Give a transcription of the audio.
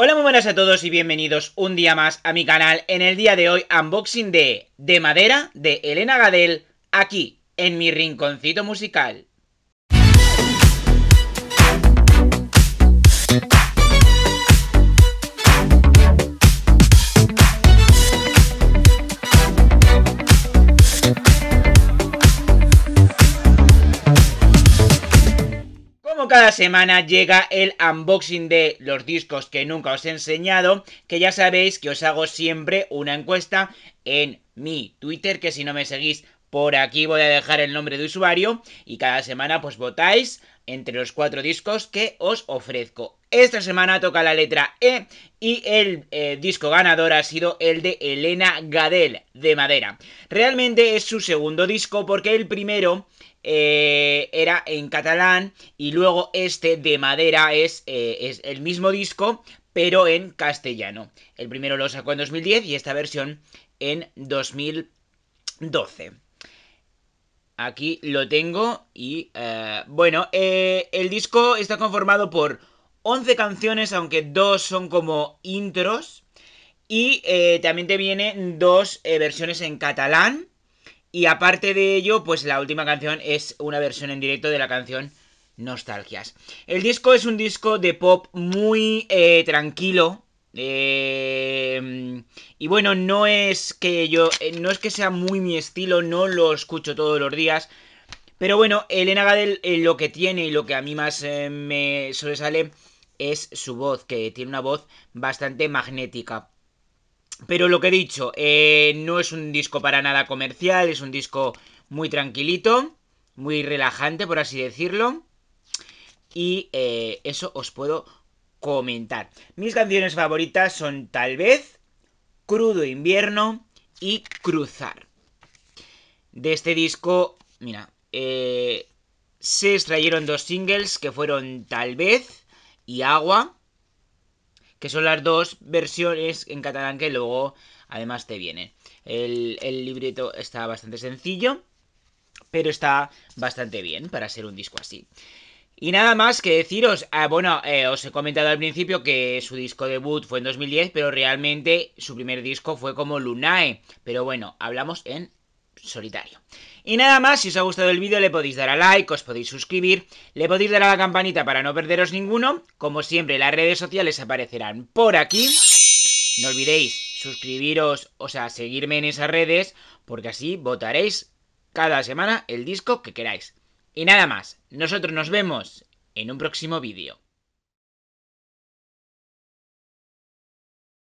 Hola muy buenas a todos y bienvenidos un día más a mi canal. En el día de hoy, unboxing de De Madera de Elena Gadel, aquí, en mi rinconcito musical. cada semana llega el unboxing de los discos que nunca os he enseñado, que ya sabéis que os hago siempre una encuesta en mi Twitter, que si no me seguís por aquí voy a dejar el nombre de usuario y cada semana pues votáis entre los cuatro discos que os ofrezco. Esta semana toca la letra E y el eh, disco ganador ha sido el de Elena Gadel de Madera. Realmente es su segundo disco porque el primero eh, era en catalán y luego este de Madera es, eh, es el mismo disco pero en castellano. El primero lo sacó en 2010 y esta versión en 2012. Aquí lo tengo y eh, bueno, eh, el disco está conformado por 11 canciones, aunque dos son como intros. Y eh, también te vienen dos versiones en catalán. Y aparte de ello, pues la última canción es una versión en directo de la canción Nostalgias. El disco es un disco de pop muy tranquilo, Em, y bueno, no es que yo, eh, no es que sea muy mi estilo, no lo escucho todos los días. Pero bueno, Elena Gadel eh, lo que tiene y lo que a mí más eh, me sobresale es su voz, que tiene una voz bastante magnética. Pero lo que he dicho, no es un disco para nada comercial, es un disco muy tranquilito, muy relajante, por así decirlo. Y eso os puedo comentar. Mis canciones favoritas son tal vez Crudo Invierno y Cruzar. De este disco, mira, eh, se extrayeron dos singles que fueron Tal vez y Agua, que son las dos versiones en catalán que luego además te vienen. El, el libreto está bastante sencillo, pero está bastante bien para ser un disco así. Y nada más que deciros, ah, bueno, eh, os he comentado al principio que su disco debut fue en 2010, pero realmente su primer disco fue como Lunae. Pero bueno, hablamos en solitario. Y nada más, si os ha gustado el vídeo le podéis dar a like, os podéis suscribir, le podéis dar a la campanita para no perderos ninguno. Como siempre, las redes sociales aparecerán por aquí. No olvidéis suscribiros, o sea, seguirme en esas redes, porque así votaréis cada semana el disco que queráis. Y nada más, nosotros nos vemos en un próximo vídeo.